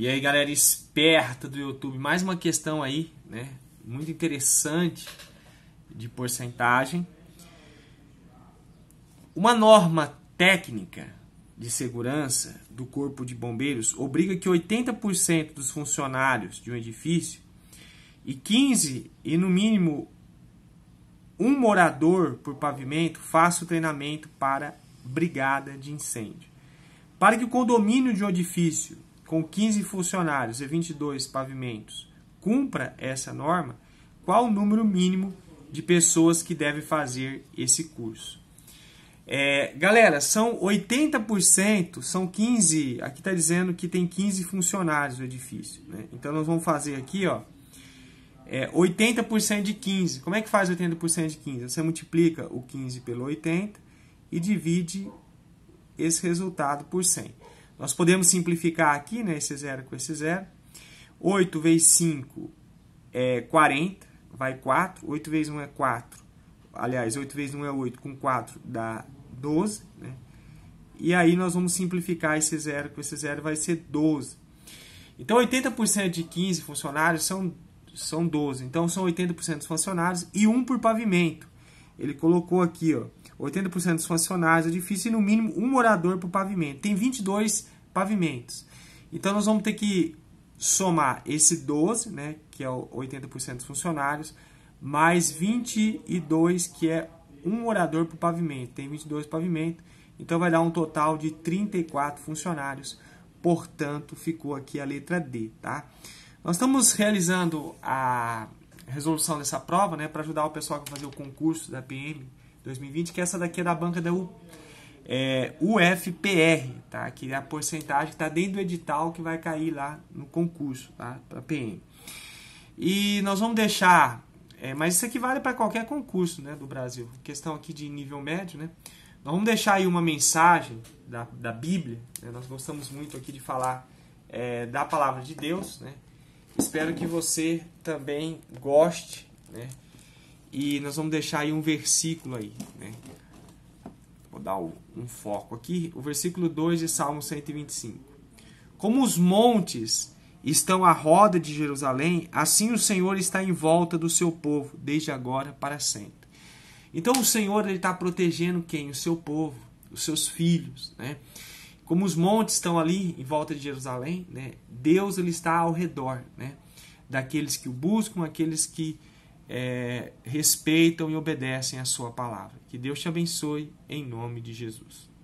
E aí, galera esperta do YouTube, mais uma questão aí, né? Muito interessante de porcentagem. Uma norma técnica de segurança do Corpo de Bombeiros obriga que 80% dos funcionários de um edifício e 15 e no mínimo um morador por pavimento faça o treinamento para brigada de incêndio. Para que o condomínio de um edifício com 15 funcionários e 22 pavimentos cumpra essa norma, qual o número mínimo de pessoas que deve fazer esse curso? É, galera, são 80%, são 15, aqui está dizendo que tem 15 funcionários no edifício. Né? Então nós vamos fazer aqui, ó, é, 80% de 15. Como é que faz 80% de 15? Você multiplica o 15 pelo 80 e divide esse resultado por 100. Nós podemos simplificar aqui, né, esse zero com esse zero. 8 vezes 5 é 40, vai 4. 8 vezes 1 é 4. Aliás, 8 vezes 1 é 8, com 4 dá 12. Né? E aí nós vamos simplificar esse zero com esse zero, vai ser 12. Então, 80% de 15 funcionários são, são 12. Então, são 80% dos funcionários e 1 por pavimento. Ele colocou aqui, ó. 80% dos funcionários, é difícil, e no mínimo um morador por pavimento. Tem 22 pavimentos. Então nós vamos ter que somar esse 12, né, que é o 80% dos funcionários, mais 22, que é um morador por pavimento. Tem 22 pavimentos, então vai dar um total de 34 funcionários. Portanto, ficou aqui a letra D, tá? Nós estamos realizando a resolução dessa prova, né, para ajudar o pessoal que fazer o concurso da PM 2020, que é essa daqui é da banca da U, é, UFPR, tá? Que é a porcentagem que está dentro do edital que vai cair lá no concurso, tá? Para PM. E nós vamos deixar, é, mas isso aqui vale para qualquer concurso, né, do Brasil. Questão aqui de nível médio, né? Nós vamos deixar aí uma mensagem da, da Bíblia. Né? Nós gostamos muito aqui de falar é, da palavra de Deus, né? Espero que você também goste, né? E nós vamos deixar aí um versículo aí, né? Vou dar um foco aqui, o versículo 2 de Salmo 125. Como os montes estão à roda de Jerusalém, assim o Senhor está em volta do seu povo, desde agora para sempre. Então o Senhor está protegendo quem? O seu povo, os seus filhos. Né? Como os montes estão ali em volta de Jerusalém, né? Deus ele está ao redor né? daqueles que o buscam, aqueles que é, respeitam e obedecem a sua palavra. Que Deus te abençoe em nome de Jesus.